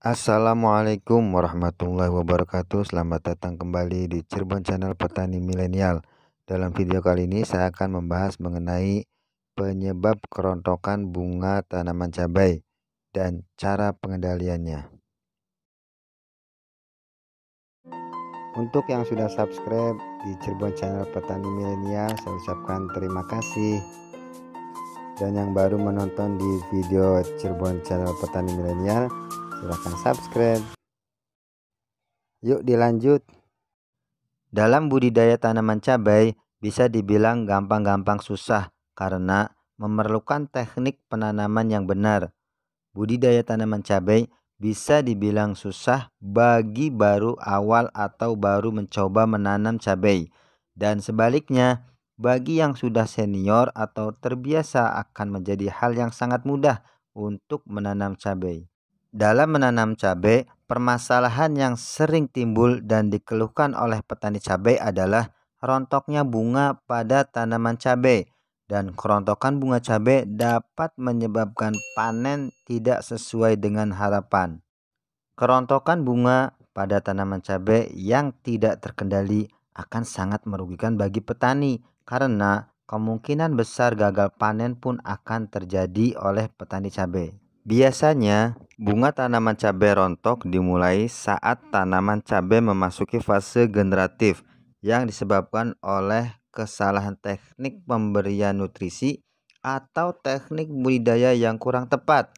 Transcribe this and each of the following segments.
Assalamualaikum warahmatullahi wabarakatuh Selamat datang kembali di Cirebon Channel Petani Milenial Dalam video kali ini saya akan membahas mengenai penyebab kerontokan bunga tanaman cabai dan cara pengendaliannya Untuk yang sudah subscribe di Cirebon Channel Petani Milenial saya ucapkan terima kasih dan yang baru menonton di video Cirebon Channel Petani Milenial silahkan subscribe yuk dilanjut dalam budidaya tanaman cabai bisa dibilang gampang-gampang susah karena memerlukan teknik penanaman yang benar budidaya tanaman cabai bisa dibilang susah bagi baru awal atau baru mencoba menanam cabai. Dan sebaliknya, bagi yang sudah senior atau terbiasa akan menjadi hal yang sangat mudah untuk menanam cabai. Dalam menanam cabai, permasalahan yang sering timbul dan dikeluhkan oleh petani cabai adalah rontoknya bunga pada tanaman cabai dan kerontokan bunga cabai dapat menyebabkan panen tidak sesuai dengan harapan. Kerontokan bunga pada tanaman cabai yang tidak terkendali akan sangat merugikan bagi petani karena kemungkinan besar gagal panen pun akan terjadi oleh petani cabai. Biasanya, bunga tanaman cabai rontok dimulai saat tanaman cabai memasuki fase generatif yang disebabkan oleh kesalahan teknik pemberian nutrisi atau teknik budidaya yang kurang tepat.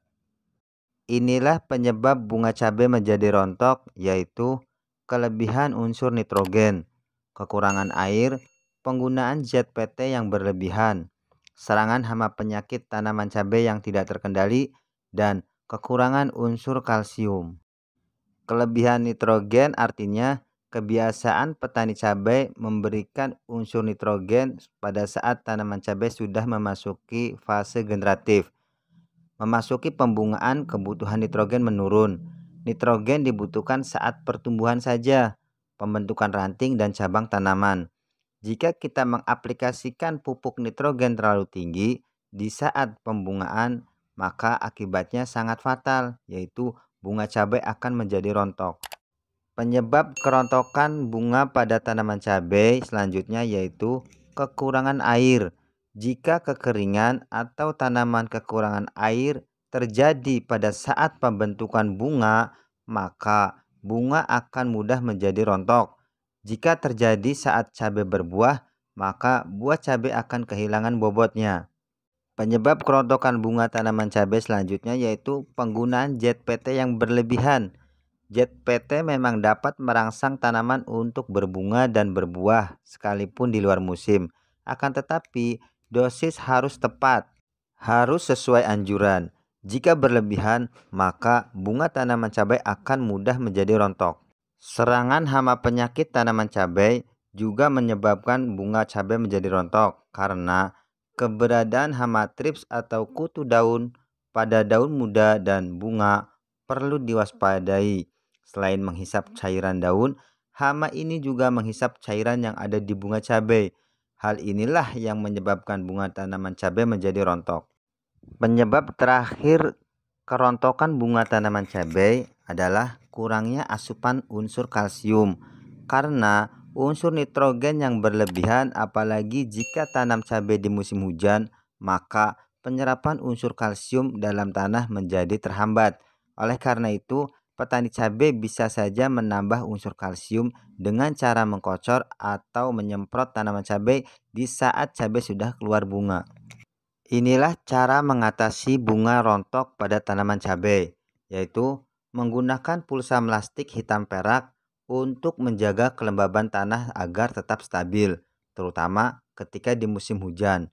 Inilah penyebab bunga cabai menjadi rontok yaitu kelebihan unsur nitrogen, kekurangan air, penggunaan ZPT yang berlebihan, serangan hama penyakit tanaman cabai yang tidak terkendali, dan kekurangan unsur kalsium. Kelebihan nitrogen artinya kebiasaan petani cabai memberikan unsur nitrogen pada saat tanaman cabai sudah memasuki fase generatif. Memasuki pembungaan kebutuhan nitrogen menurun. Nitrogen dibutuhkan saat pertumbuhan saja, pembentukan ranting dan cabang tanaman. Jika kita mengaplikasikan pupuk nitrogen terlalu tinggi di saat pembungaan, maka akibatnya sangat fatal, yaitu bunga cabai akan menjadi rontok. Penyebab kerontokan bunga pada tanaman cabai selanjutnya yaitu kekurangan air. Jika kekeringan atau tanaman kekurangan air terjadi pada saat pembentukan bunga, maka bunga akan mudah menjadi rontok. Jika terjadi saat cabai berbuah, maka buah cabai akan kehilangan bobotnya. Penyebab kerontokan bunga tanaman cabai selanjutnya yaitu penggunaan PT yang berlebihan. PT memang dapat merangsang tanaman untuk berbunga dan berbuah sekalipun di luar musim. Akan tetapi, dosis harus tepat, harus sesuai anjuran. Jika berlebihan, maka bunga tanaman cabai akan mudah menjadi rontok. Serangan hama penyakit tanaman cabai juga menyebabkan bunga cabai menjadi rontok karena Keberadaan hama trips atau kutu daun pada daun muda dan bunga perlu diwaspadai. Selain menghisap cairan daun, hama ini juga menghisap cairan yang ada di bunga cabai. Hal inilah yang menyebabkan bunga tanaman cabai menjadi rontok. Penyebab terakhir kerontokan bunga tanaman cabai adalah kurangnya asupan unsur kalsium karena Unsur nitrogen yang berlebihan apalagi jika tanam cabai di musim hujan, maka penyerapan unsur kalsium dalam tanah menjadi terhambat. Oleh karena itu, petani cabai bisa saja menambah unsur kalsium dengan cara mengkocor atau menyemprot tanaman cabai di saat cabai sudah keluar bunga. Inilah cara mengatasi bunga rontok pada tanaman cabai, yaitu menggunakan pulsa plastik hitam perak untuk menjaga kelembaban tanah agar tetap stabil, terutama ketika di musim hujan.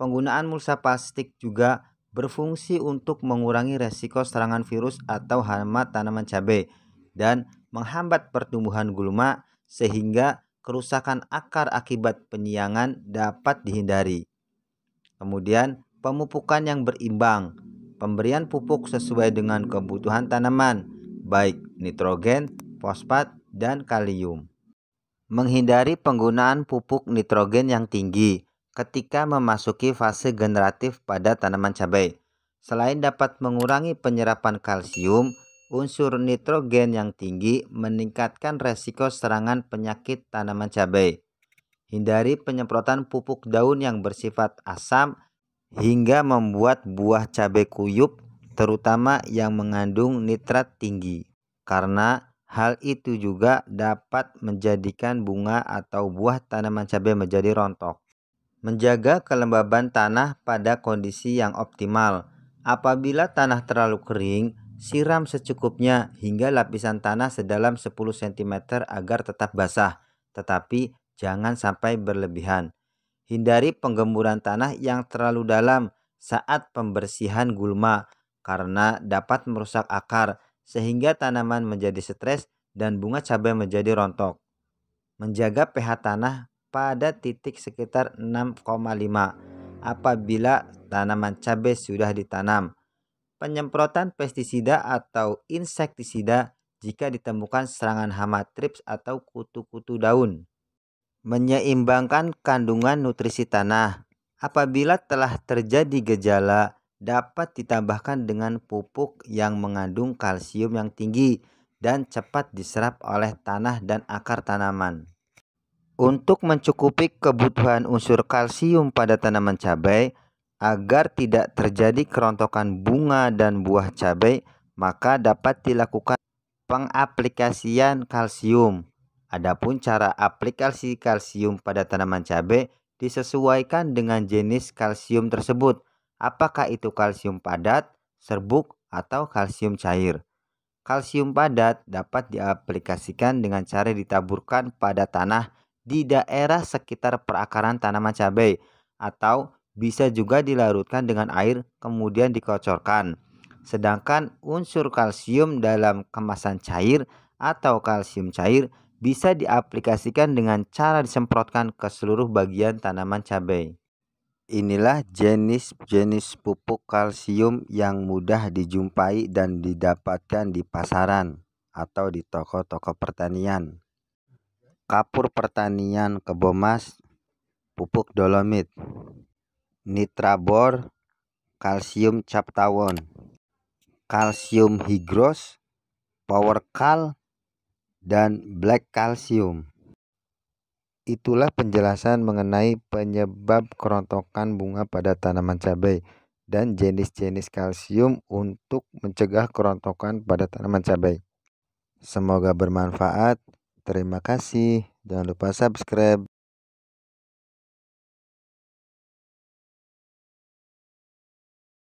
Penggunaan mulsa plastik juga berfungsi untuk mengurangi resiko serangan virus atau hama tanaman cabai dan menghambat pertumbuhan gulma sehingga kerusakan akar akibat penyiangan dapat dihindari. Kemudian, pemupukan yang berimbang. Pemberian pupuk sesuai dengan kebutuhan tanaman, baik nitrogen, fosfat, dan kalium. Menghindari penggunaan pupuk nitrogen yang tinggi ketika memasuki fase generatif pada tanaman cabai. Selain dapat mengurangi penyerapan kalsium, unsur nitrogen yang tinggi meningkatkan resiko serangan penyakit tanaman cabai. Hindari penyemprotan pupuk daun yang bersifat asam hingga membuat buah cabai kuyup terutama yang mengandung nitrat tinggi karena Hal itu juga dapat menjadikan bunga atau buah tanaman cabai menjadi rontok. Menjaga kelembaban tanah pada kondisi yang optimal. Apabila tanah terlalu kering, siram secukupnya hingga lapisan tanah sedalam 10 cm agar tetap basah, tetapi jangan sampai berlebihan. Hindari penggemburan tanah yang terlalu dalam saat pembersihan gulma karena dapat merusak akar sehingga tanaman menjadi stres dan bunga cabai menjadi rontok. Menjaga pH tanah pada titik sekitar 6,5 apabila tanaman cabai sudah ditanam. Penyemprotan pestisida atau insektisida jika ditemukan serangan hama trips atau kutu-kutu daun. Menyeimbangkan kandungan nutrisi tanah apabila telah terjadi gejala dapat ditambahkan dengan pupuk yang mengandung kalsium yang tinggi dan cepat diserap oleh tanah dan akar tanaman. Untuk mencukupi kebutuhan unsur kalsium pada tanaman cabai agar tidak terjadi kerontokan bunga dan buah cabai, maka dapat dilakukan pengaplikasian kalsium. Adapun cara aplikasi kalsium pada tanaman cabai disesuaikan dengan jenis kalsium tersebut Apakah itu kalsium padat, serbuk, atau kalsium cair? Kalsium padat dapat diaplikasikan dengan cara ditaburkan pada tanah di daerah sekitar perakaran tanaman cabai atau bisa juga dilarutkan dengan air kemudian dikocorkan. Sedangkan unsur kalsium dalam kemasan cair atau kalsium cair bisa diaplikasikan dengan cara disemprotkan ke seluruh bagian tanaman cabai. Inilah jenis-jenis pupuk kalsium yang mudah dijumpai dan didapatkan di pasaran atau di toko-toko pertanian. Kapur pertanian kebomas, pupuk dolomit, nitrabor, kalsium captawon, kalsium higros, power kal, dan black kalsium. Itulah penjelasan mengenai penyebab kerontokan bunga pada tanaman cabai dan jenis-jenis kalsium untuk mencegah kerontokan pada tanaman cabai. Semoga bermanfaat. Terima kasih. Jangan lupa subscribe.